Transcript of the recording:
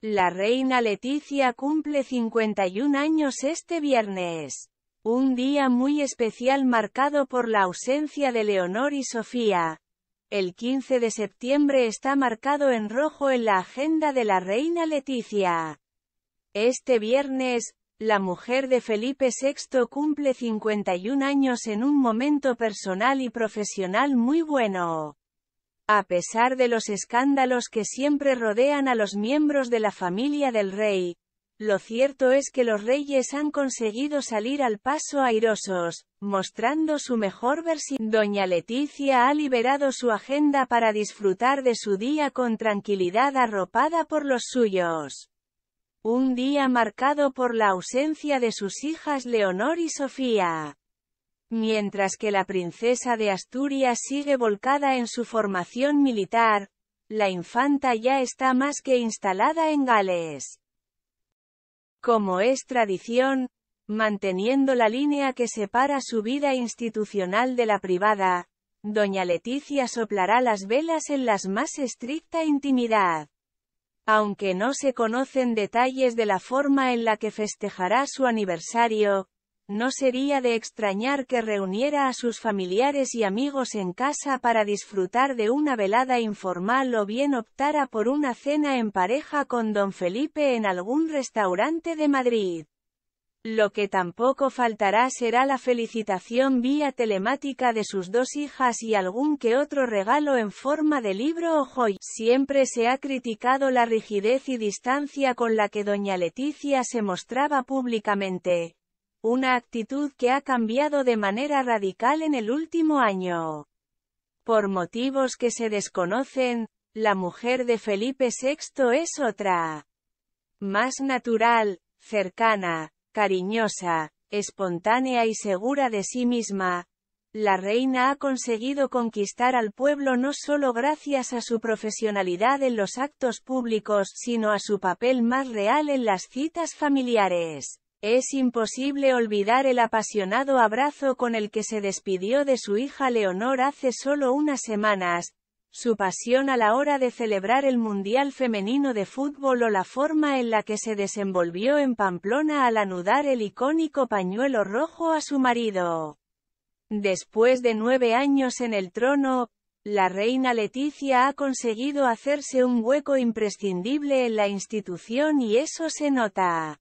La reina Leticia cumple 51 años este viernes. Un día muy especial marcado por la ausencia de Leonor y Sofía. El 15 de septiembre está marcado en rojo en la agenda de la reina Leticia. Este viernes, la mujer de Felipe VI cumple 51 años en un momento personal y profesional muy bueno. A pesar de los escándalos que siempre rodean a los miembros de la familia del rey, lo cierto es que los reyes han conseguido salir al paso airosos, mostrando su mejor versión. Doña Leticia ha liberado su agenda para disfrutar de su día con tranquilidad arropada por los suyos. Un día marcado por la ausencia de sus hijas Leonor y Sofía. Mientras que la princesa de Asturias sigue volcada en su formación militar, la infanta ya está más que instalada en Gales. Como es tradición, manteniendo la línea que separa su vida institucional de la privada, doña Leticia soplará las velas en la más estricta intimidad. Aunque no se conocen detalles de la forma en la que festejará su aniversario, no sería de extrañar que reuniera a sus familiares y amigos en casa para disfrutar de una velada informal o bien optara por una cena en pareja con don Felipe en algún restaurante de Madrid. Lo que tampoco faltará será la felicitación vía telemática de sus dos hijas y algún que otro regalo en forma de libro o joya. Siempre se ha criticado la rigidez y distancia con la que doña Leticia se mostraba públicamente una actitud que ha cambiado de manera radical en el último año. Por motivos que se desconocen, la mujer de Felipe VI es otra. Más natural, cercana, cariñosa, espontánea y segura de sí misma, la reina ha conseguido conquistar al pueblo no solo gracias a su profesionalidad en los actos públicos, sino a su papel más real en las citas familiares. Es imposible olvidar el apasionado abrazo con el que se despidió de su hija Leonor hace solo unas semanas, su pasión a la hora de celebrar el Mundial Femenino de Fútbol o la forma en la que se desenvolvió en Pamplona al anudar el icónico pañuelo rojo a su marido. Después de nueve años en el trono, la reina Leticia ha conseguido hacerse un hueco imprescindible en la institución y eso se nota.